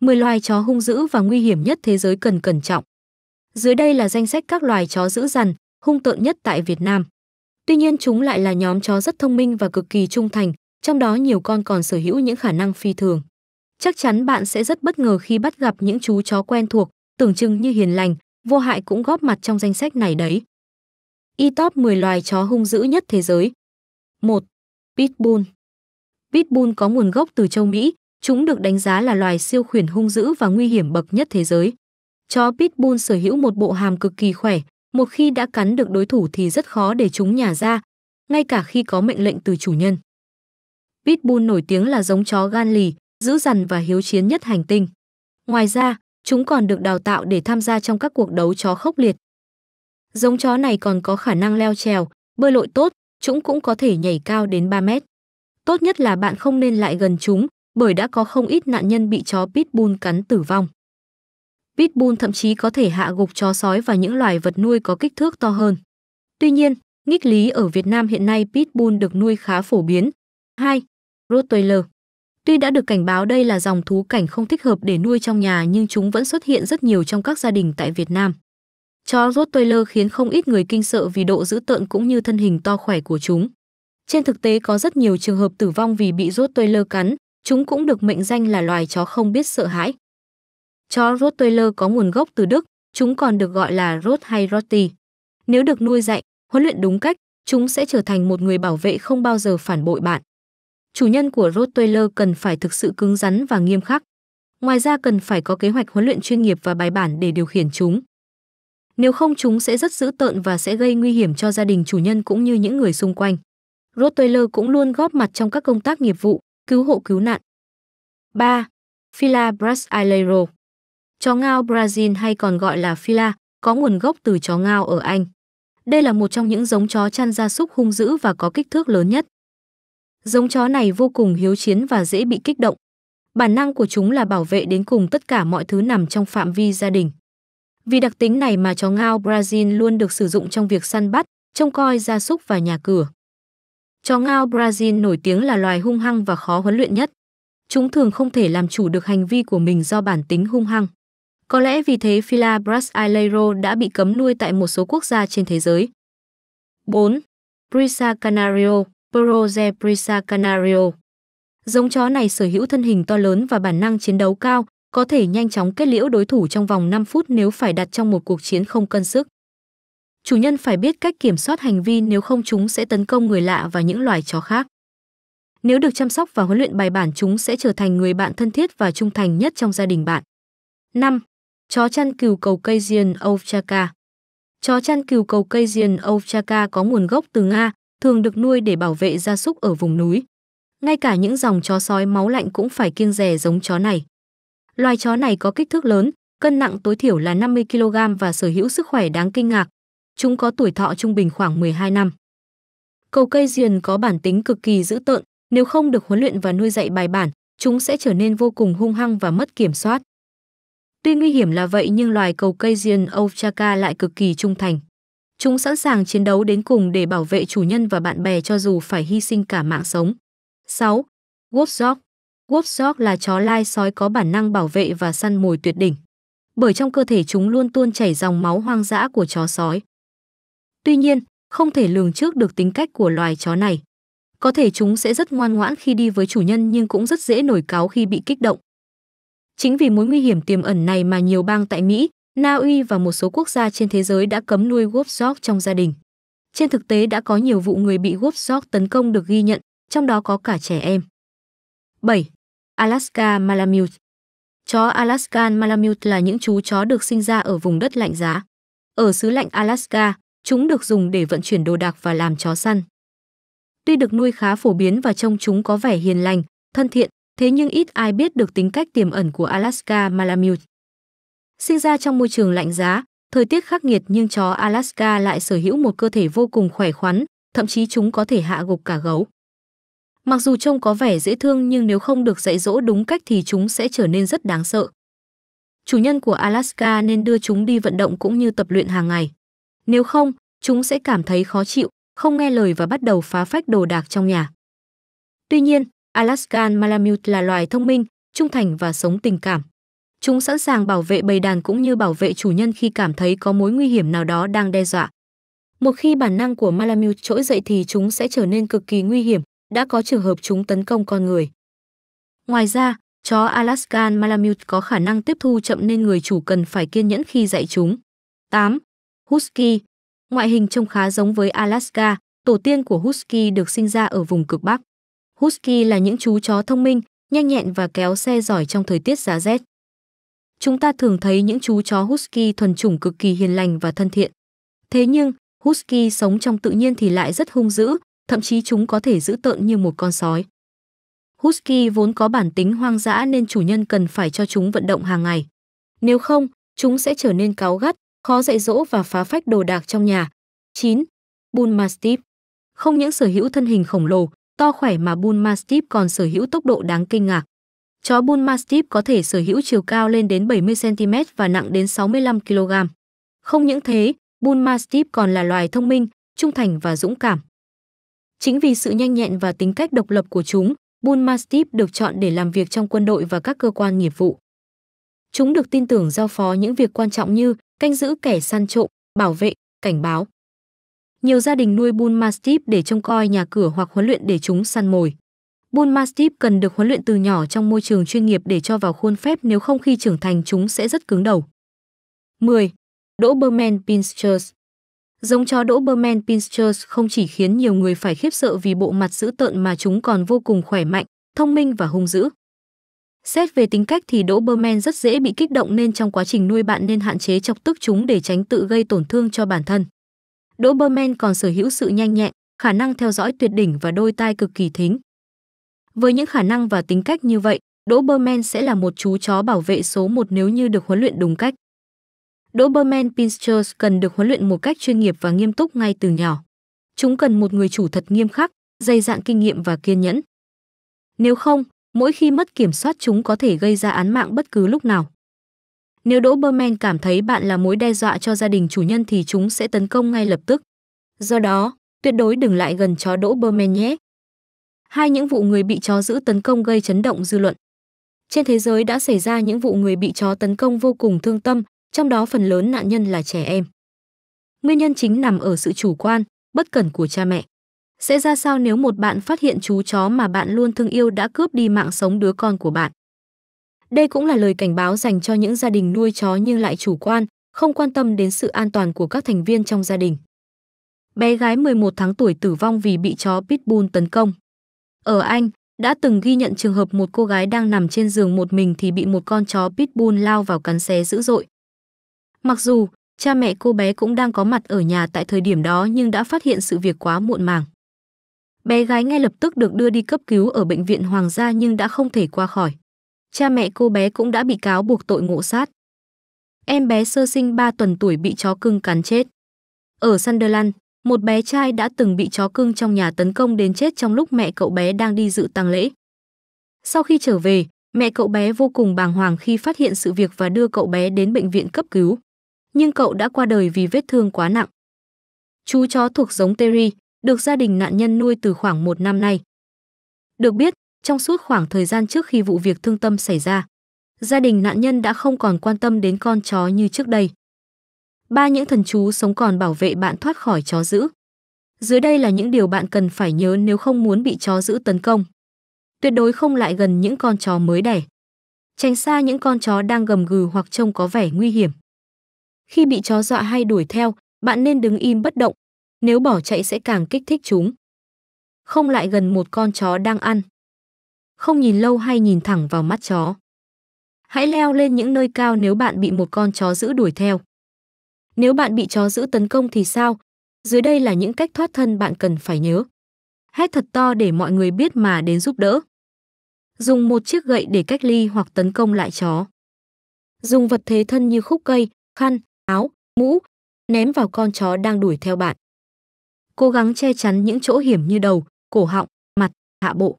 10 loài chó hung dữ và nguy hiểm nhất thế giới cần cẩn trọng. Dưới đây là danh sách các loài chó dữ dằn, hung tợn nhất tại Việt Nam. Tuy nhiên chúng lại là nhóm chó rất thông minh và cực kỳ trung thành, trong đó nhiều con còn sở hữu những khả năng phi thường. Chắc chắn bạn sẽ rất bất ngờ khi bắt gặp những chú chó quen thuộc, tưởng chừng như hiền lành, vô hại cũng góp mặt trong danh sách này đấy. Y top 10 loài chó hung dữ nhất thế giới. 1. Pitbull Pitbull có nguồn gốc từ châu Mỹ, Chúng được đánh giá là loài siêu khuyển hung dữ và nguy hiểm bậc nhất thế giới. Chó Pitbull sở hữu một bộ hàm cực kỳ khỏe, một khi đã cắn được đối thủ thì rất khó để chúng nhả ra, ngay cả khi có mệnh lệnh từ chủ nhân. Pitbull nổi tiếng là giống chó gan lì, dữ dằn và hiếu chiến nhất hành tinh. Ngoài ra, chúng còn được đào tạo để tham gia trong các cuộc đấu chó khốc liệt. Giống chó này còn có khả năng leo trèo, bơi lội tốt, chúng cũng có thể nhảy cao đến 3 mét. Tốt nhất là bạn không nên lại gần chúng, bởi đã có không ít nạn nhân bị chó pitbull cắn tử vong. Pitbull thậm chí có thể hạ gục chó sói và những loài vật nuôi có kích thước to hơn. Tuy nhiên, nghịch lý ở Việt Nam hiện nay pitbull được nuôi khá phổ biến. 2. Rottweiler Tuy đã được cảnh báo đây là dòng thú cảnh không thích hợp để nuôi trong nhà nhưng chúng vẫn xuất hiện rất nhiều trong các gia đình tại Việt Nam. Chó Rottweiler khiến không ít người kinh sợ vì độ dữ tợn cũng như thân hình to khỏe của chúng. Trên thực tế có rất nhiều trường hợp tử vong vì bị Rottweiler cắn, Chúng cũng được mệnh danh là loài chó không biết sợ hãi. Chó Rottweiler có nguồn gốc từ Đức, chúng còn được gọi là Rot hay Rotti. Nếu được nuôi dạy, huấn luyện đúng cách, chúng sẽ trở thành một người bảo vệ không bao giờ phản bội bạn. Chủ nhân của Rottweiler cần phải thực sự cứng rắn và nghiêm khắc. Ngoài ra cần phải có kế hoạch huấn luyện chuyên nghiệp và bài bản để điều khiển chúng. Nếu không chúng sẽ rất dữ tợn và sẽ gây nguy hiểm cho gia đình chủ nhân cũng như những người xung quanh. Rottweiler cũng luôn góp mặt trong các công tác nghiệp vụ, cứu hộ cứu nạn. 3. Fila brasileiro Chó ngao Brazil hay còn gọi là phila có nguồn gốc từ chó ngao ở Anh. Đây là một trong những giống chó chăn gia súc hung dữ và có kích thước lớn nhất. Giống chó này vô cùng hiếu chiến và dễ bị kích động. Bản năng của chúng là bảo vệ đến cùng tất cả mọi thứ nằm trong phạm vi gia đình. Vì đặc tính này mà chó ngao Brazil luôn được sử dụng trong việc săn bắt, trông coi gia súc và nhà cửa. Chó ngao Brazil nổi tiếng là loài hung hăng và khó huấn luyện nhất. Chúng thường không thể làm chủ được hành vi của mình do bản tính hung hăng. Có lẽ vì thế Fila brasileiro đã bị cấm nuôi tại một số quốc gia trên thế giới. 4. Brisa canario, Proze brisa canario. Giống chó này sở hữu thân hình to lớn và bản năng chiến đấu cao, có thể nhanh chóng kết liễu đối thủ trong vòng 5 phút nếu phải đặt trong một cuộc chiến không cân sức chủ nhân phải biết cách kiểm soát hành vi nếu không chúng sẽ tấn công người lạ và những loài chó khác. Nếu được chăm sóc và huấn luyện bài bản chúng sẽ trở thành người bạn thân thiết và trung thành nhất trong gia đình bạn. 5. Chó chăn cừu cầu Cajun Ovchaka Chó chăn cừu cầu Cajun Ovchaka có nguồn gốc từ Nga, thường được nuôi để bảo vệ gia súc ở vùng núi. Ngay cả những dòng chó sói máu lạnh cũng phải kiêng rẻ giống chó này. Loài chó này có kích thước lớn, cân nặng tối thiểu là 50 kg và sở hữu sức khỏe đáng kinh ngạc, chúng có tuổi thọ trung bình khoảng 12 năm. Cầu cây diền có bản tính cực kỳ dữ tợn, nếu không được huấn luyện và nuôi dạy bài bản, chúng sẽ trở nên vô cùng hung hăng và mất kiểm soát. Tuy nguy hiểm là vậy nhưng loài cầu cây diền Ovchaka lại cực kỳ trung thành. Chúng sẵn sàng chiến đấu đến cùng để bảo vệ chủ nhân và bạn bè cho dù phải hy sinh cả mạng sống. 6. Wolfsdog Wolfsdog là chó lai sói có bản năng bảo vệ và săn mồi tuyệt đỉnh. Bởi trong cơ thể chúng luôn tuôn chảy dòng máu hoang dã của chó sói. Tuy nhiên, không thể lường trước được tính cách của loài chó này. Có thể chúng sẽ rất ngoan ngoãn khi đi với chủ nhân nhưng cũng rất dễ nổi cáo khi bị kích động. Chính vì mối nguy hiểm tiềm ẩn này mà nhiều bang tại Mỹ, Na Uy và một số quốc gia trên thế giới đã cấm nuôi Wolfsburg trong gia đình. Trên thực tế đã có nhiều vụ người bị Wolfsburg tấn công được ghi nhận, trong đó có cả trẻ em. 7. Alaska Malamute Chó Alaskan Malamute là những chú chó được sinh ra ở vùng đất lạnh giá. Ở xứ lạnh Alaska, Chúng được dùng để vận chuyển đồ đạc và làm chó săn. Tuy được nuôi khá phổ biến và trông chúng có vẻ hiền lành, thân thiện, thế nhưng ít ai biết được tính cách tiềm ẩn của Alaska Malamute. Sinh ra trong môi trường lạnh giá, thời tiết khắc nghiệt nhưng chó Alaska lại sở hữu một cơ thể vô cùng khỏe khoắn, thậm chí chúng có thể hạ gục cả gấu. Mặc dù trông có vẻ dễ thương nhưng nếu không được dạy dỗ đúng cách thì chúng sẽ trở nên rất đáng sợ. Chủ nhân của Alaska nên đưa chúng đi vận động cũng như tập luyện hàng ngày. Nếu không, chúng sẽ cảm thấy khó chịu, không nghe lời và bắt đầu phá phách đồ đạc trong nhà. Tuy nhiên, Alaskan Malamute là loài thông minh, trung thành và sống tình cảm. Chúng sẵn sàng bảo vệ bầy đàn cũng như bảo vệ chủ nhân khi cảm thấy có mối nguy hiểm nào đó đang đe dọa. Một khi bản năng của Malamute trỗi dậy thì chúng sẽ trở nên cực kỳ nguy hiểm, đã có trường hợp chúng tấn công con người. Ngoài ra, chó Alaskan Malamute có khả năng tiếp thu chậm nên người chủ cần phải kiên nhẫn khi dạy chúng. 8. Husky. Ngoại hình trông khá giống với Alaska, tổ tiên của Husky được sinh ra ở vùng cực Bắc. Husky là những chú chó thông minh, nhanh nhẹn và kéo xe giỏi trong thời tiết giá rét. Chúng ta thường thấy những chú chó Husky thuần chủng cực kỳ hiền lành và thân thiện. Thế nhưng, Husky sống trong tự nhiên thì lại rất hung dữ, thậm chí chúng có thể dữ tợn như một con sói. Husky vốn có bản tính hoang dã nên chủ nhân cần phải cho chúng vận động hàng ngày. Nếu không, chúng sẽ trở nên cáu gắt, khó dạy dỗ và phá phách đồ đạc trong nhà. 9. Bull Mastiff Không những sở hữu thân hình khổng lồ, to khỏe mà Bull Mastiff còn sở hữu tốc độ đáng kinh ngạc. Chó Bull Mastiff có thể sở hữu chiều cao lên đến 70cm và nặng đến 65kg. Không những thế, Bull Mastiff còn là loài thông minh, trung thành và dũng cảm. Chính vì sự nhanh nhẹn và tính cách độc lập của chúng, Bull Mastiff được chọn để làm việc trong quân đội và các cơ quan nghiệp vụ. Chúng được tin tưởng giao phó những việc quan trọng như canh giữ kẻ săn trộm, bảo vệ, cảnh báo. Nhiều gia đình nuôi Bull Mastiff để trông coi nhà cửa hoặc huấn luyện để chúng săn mồi. Bull Mastiff cần được huấn luyện từ nhỏ trong môi trường chuyên nghiệp để cho vào khuôn phép nếu không khi trưởng thành chúng sẽ rất cứng đầu. 10. Doberman Pinschers Giống chó Doberman Pinschers không chỉ khiến nhiều người phải khiếp sợ vì bộ mặt dữ tợn mà chúng còn vô cùng khỏe mạnh, thông minh và hung dữ. Xét về tính cách thì đỗ Berman rất dễ bị kích động nên trong quá trình nuôi bạn nên hạn chế chọc tức chúng để tránh tự gây tổn thương cho bản thân. Đỗ Berman còn sở hữu sự nhanh nhẹn, khả năng theo dõi tuyệt đỉnh và đôi tai cực kỳ thính. Với những khả năng và tính cách như vậy, Đỗ Berman sẽ là một chú chó bảo vệ số 1 nếu như được huấn luyện đúng cách. Đỗ Berman Pinschers cần được huấn luyện một cách chuyên nghiệp và nghiêm túc ngay từ nhỏ. Chúng cần một người chủ thật nghiêm khắc, dày dạn kinh nghiệm và kiên nhẫn. Nếu không, mỗi khi mất kiểm soát chúng có thể gây ra án mạng bất cứ lúc nào. Nếu Đỗ Berman cảm thấy bạn là mối đe dọa cho gia đình chủ nhân thì chúng sẽ tấn công ngay lập tức. Do đó, tuyệt đối đừng lại gần chó Đỗ Berman nhé. Hai những vụ người bị chó giữ tấn công gây chấn động dư luận. Trên thế giới đã xảy ra những vụ người bị chó tấn công vô cùng thương tâm, trong đó phần lớn nạn nhân là trẻ em. Nguyên nhân chính nằm ở sự chủ quan, bất cẩn của cha mẹ. Sẽ ra sao nếu một bạn phát hiện chú chó mà bạn luôn thương yêu đã cướp đi mạng sống đứa con của bạn? Đây cũng là lời cảnh báo dành cho những gia đình nuôi chó nhưng lại chủ quan, không quan tâm đến sự an toàn của các thành viên trong gia đình. Bé gái 11 tháng tuổi tử vong vì bị chó pitbull tấn công. Ở Anh, đã từng ghi nhận trường hợp một cô gái đang nằm trên giường một mình thì bị một con chó pitbull lao vào cắn xé dữ dội. Mặc dù cha mẹ cô bé cũng đang có mặt ở nhà tại thời điểm đó nhưng đã phát hiện sự việc quá muộn màng. Bé gái ngay lập tức được đưa đi cấp cứu ở bệnh viện Hoàng gia nhưng đã không thể qua khỏi. Cha mẹ cô bé cũng đã bị cáo buộc tội ngộ sát. Em bé sơ sinh 3 tuần tuổi bị chó cưng cắn chết. Ở Sunderland, một bé trai đã từng bị chó cưng trong nhà tấn công đến chết trong lúc mẹ cậu bé đang đi dự tang lễ. Sau khi trở về, mẹ cậu bé vô cùng bàng hoàng khi phát hiện sự việc và đưa cậu bé đến bệnh viện cấp cứu. Nhưng cậu đã qua đời vì vết thương quá nặng. Chú chó thuộc giống Terry, được gia đình nạn nhân nuôi từ khoảng một năm nay. Được biết, trong suốt khoảng thời gian trước khi vụ việc thương tâm xảy ra, gia đình nạn nhân đã không còn quan tâm đến con chó như trước đây. Ba những thần chú sống còn bảo vệ bạn thoát khỏi chó dữ. Dưới đây là những điều bạn cần phải nhớ nếu không muốn bị chó dữ tấn công. Tuyệt đối không lại gần những con chó mới đẻ. Tránh xa những con chó đang gầm gừ hoặc trông có vẻ nguy hiểm. Khi bị chó dọa hay đuổi theo, bạn nên đứng im bất động, nếu bỏ chạy sẽ càng kích thích chúng. Không lại gần một con chó đang ăn. Không nhìn lâu hay nhìn thẳng vào mắt chó. Hãy leo lên những nơi cao nếu bạn bị một con chó giữ đuổi theo. Nếu bạn bị chó giữ tấn công thì sao? Dưới đây là những cách thoát thân bạn cần phải nhớ. Hét thật to để mọi người biết mà đến giúp đỡ. Dùng một chiếc gậy để cách ly hoặc tấn công lại chó. Dùng vật thế thân như khúc cây, khăn, áo, mũ, ném vào con chó đang đuổi theo bạn cố gắng che chắn những chỗ hiểm như đầu, cổ họng, mặt, hạ bộ.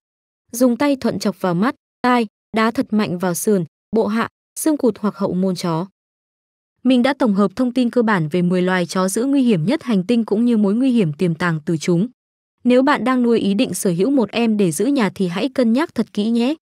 Dùng tay thuận chọc vào mắt, tai, đá thật mạnh vào sườn, bộ hạ, xương cụt hoặc hậu môn chó. Mình đã tổng hợp thông tin cơ bản về 10 loài chó giữ nguy hiểm nhất hành tinh cũng như mối nguy hiểm tiềm tàng từ chúng. Nếu bạn đang nuôi ý định sở hữu một em để giữ nhà thì hãy cân nhắc thật kỹ nhé.